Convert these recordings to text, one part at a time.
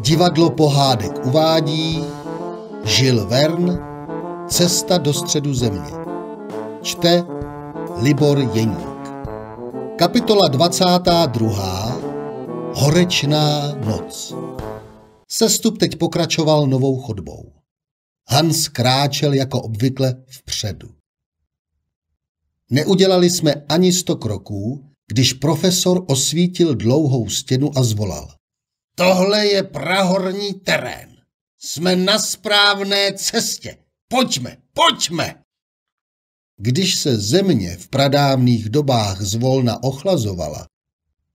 Divadlo pohádek uvádí Žil Vern Cesta do středu země Čte Libor Jeník Kapitola 22. Horečná noc Sestup teď pokračoval novou chodbou. Hans kráčel jako obvykle vpředu. Neudělali jsme ani sto kroků, když profesor osvítil dlouhou stěnu a zvolal. Tohle je prahorní terén. Jsme na správné cestě. Pojďme, pojďme! Když se země v pradávných dobách zvolna ochlazovala,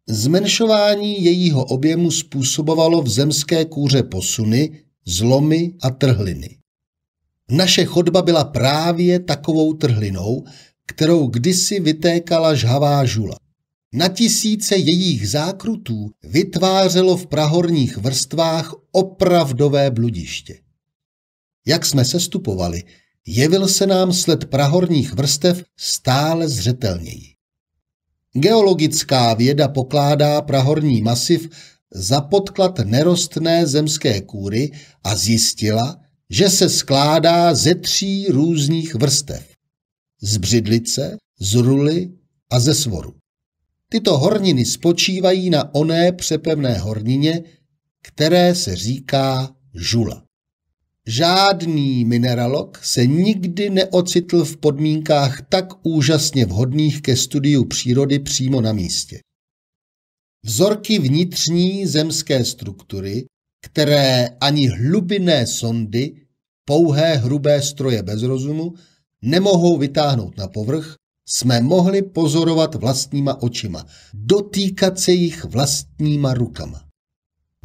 Zmenšování jejího objemu způsobovalo v zemské kůře posuny, zlomy a trhliny. Naše chodba byla právě takovou trhlinou, kterou kdysi vytékala žhavá žula. Na tisíce jejich zákrutů vytvářelo v prahorních vrstvách opravdové bludiště. Jak jsme sestupovali, jevil se nám sled prahorních vrstev stále zřetelněji. Geologická věda pokládá prahorní masiv za podklad nerostné zemské kůry a zjistila, že se skládá ze tří různých vrstev. Z břidlice, z ruly a ze svoru. Tyto horniny spočívají na oné přepevné hornině, které se říká žula. Žádný mineralog se nikdy neocitl v podmínkách tak úžasně vhodných ke studiu přírody přímo na místě. Vzorky vnitřní zemské struktury, které ani hlubinné sondy, pouhé hrubé stroje bez rozumu, nemohou vytáhnout na povrch, jsme mohli pozorovat vlastníma očima, dotýkat se jich vlastníma rukama.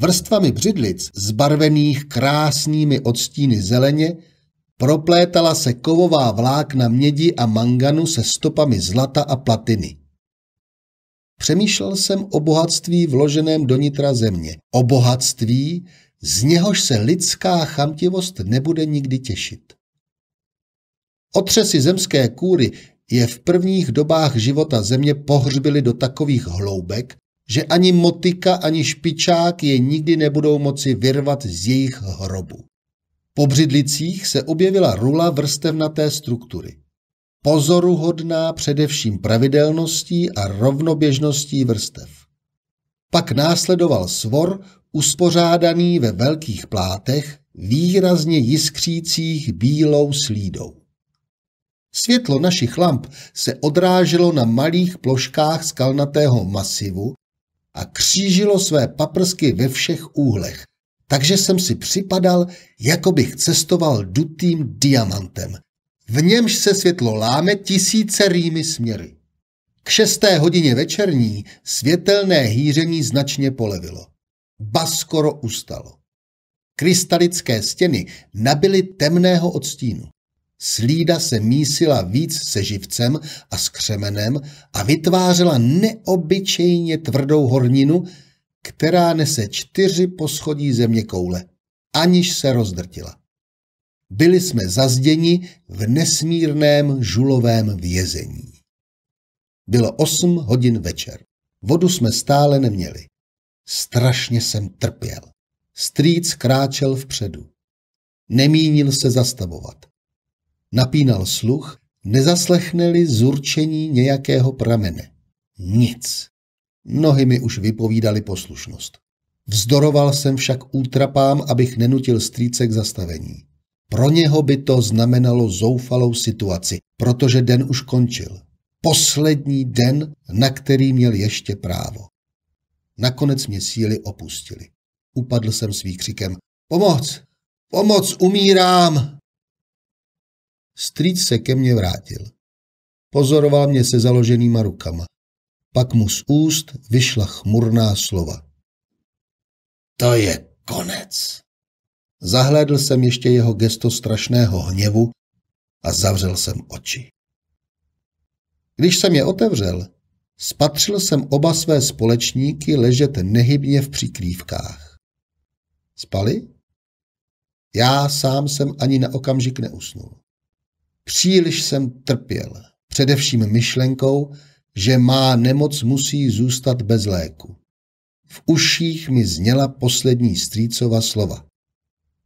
Vrstvami břidlic, zbarvených krásnými odstíny zeleně, proplétala se kovová vlákna mědi a manganu se stopami zlata a platiny. Přemýšlel jsem o bohatství vloženém do nitra země, o bohatství, z něhož se lidská chamtivost nebude nikdy těšit. Otřesy zemské kůry je v prvních dobách života země pohřbily do takových hloubek, že ani motika, ani špičák je nikdy nebudou moci vyrvat z jejich hrobu. Po břidlicích se objevila rula vrstevnaté struktury. Pozoruhodná především pravidelností a rovnoběžností vrstev. Pak následoval svor, uspořádaný ve velkých plátech, výrazně jiskřících bílou slídou. Světlo našich lamp se odráželo na malých ploškách skalnatého masivu, a křížilo své paprsky ve všech úhlech, takže jsem si připadal, jako bych cestoval dutým diamantem. V němž se světlo láme tisíce rýmy směry. K šesté hodině večerní světelné hýření značně polevilo. ba skoro ustalo. Krystalické stěny nabily temného odstínu. Slída se mísila víc se živcem a s křemenem a vytvářela neobyčejně tvrdou horninu, která nese čtyři poschodí země koule, aniž se rozdrtila. Byli jsme zazděni v nesmírném žulovém vězení. Bylo osm hodin večer. Vodu jsme stále neměli. Strašně jsem trpěl. Strýc kráčel vpředu. Nemínil se zastavovat. Napínal sluch, nezaslechneli zurčení nějakého pramene. Nic. Nohy mi už vypovídali poslušnost. Vzdoroval jsem však útrapám, abych nenutil strýce k zastavení. Pro něho by to znamenalo zoufalou situaci, protože den už končil. Poslední den, na který měl ještě právo. Nakonec mě síly opustili. Upadl jsem s výkřikem. Pomoc! Pomoc! Umírám! Strýc se ke mně vrátil. Pozoroval mě se založenýma rukama. Pak mu z úst vyšla chmurná slova. To je konec. Zahlédl jsem ještě jeho gesto strašného hněvu a zavřel jsem oči. Když jsem je otevřel, spatřil jsem oba své společníky ležet nehybně v přikrývkách. Spali? Já sám jsem ani na okamžik neusnul. Příliš jsem trpěl, především myšlenkou, že má nemoc musí zůstat bez léku. V uších mi zněla poslední strýcova slova.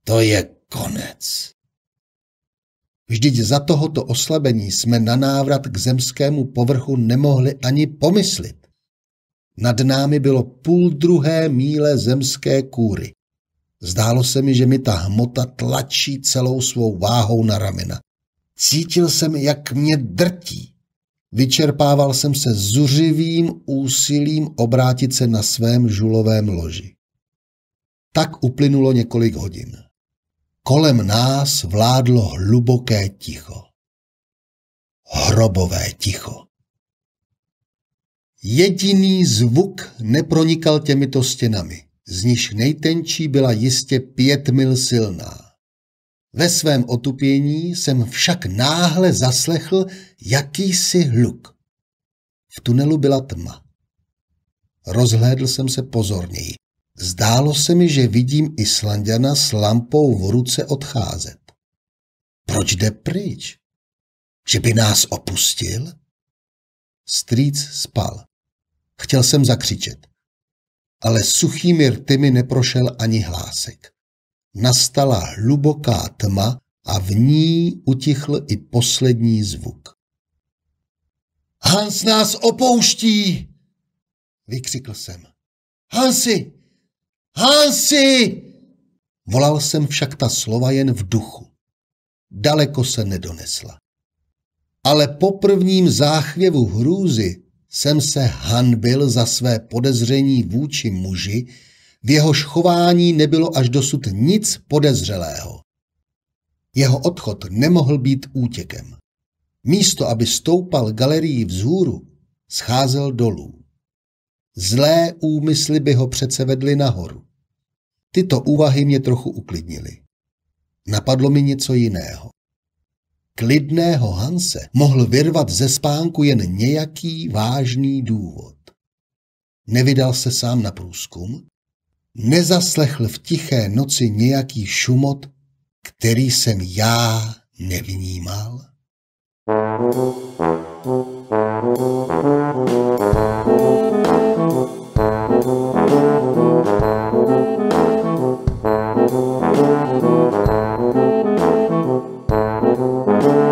To je konec. Vždyť za tohoto oslabení jsme na návrat k zemskému povrchu nemohli ani pomyslit. Nad námi bylo půl druhé míle zemské kůry. Zdálo se mi, že mi ta hmota tlačí celou svou váhou na ramena. Cítil jsem, jak mě drtí. Vyčerpával jsem se zuřivým úsilím obrátit se na svém žulovém loži. Tak uplynulo několik hodin. Kolem nás vládlo hluboké ticho. Hrobové ticho. Jediný zvuk nepronikal těmito stěnami, z nich nejtenčí byla jistě pět mil silná. Ve svém otupění jsem však náhle zaslechl jakýsi hluk. V tunelu byla tma. Rozhlédl jsem se pozorněji. Zdálo se mi, že vidím Islandiana s lampou v ruce odcházet. Proč jde pryč? Že by nás opustil? Strýc spal. Chtěl jsem zakřičet. Ale suchými rty mi neprošel ani hlásek nastala hluboká tma a v ní utichl i poslední zvuk. Hans nás opouští! Vykřikl jsem. Hansi! Hansi! Volal jsem však ta slova jen v duchu. Daleko se nedonesla. Ale po prvním záchvěvu hrůzy jsem se hanbil za své podezření vůči muži, v jehož chování nebylo až dosud nic podezřelého. Jeho odchod nemohl být útěkem. Místo, aby stoupal galerii vzhůru, scházel dolů. Zlé úmysly by ho přece vedly nahoru. Tyto úvahy mě trochu uklidnily. Napadlo mi něco jiného. Klidného Hanse mohl vyrvat ze spánku jen nějaký vážný důvod. Nevydal se sám na průzkum, nezaslechl v tiché noci nějaký šumot, který jsem já nevnímal? Thank you.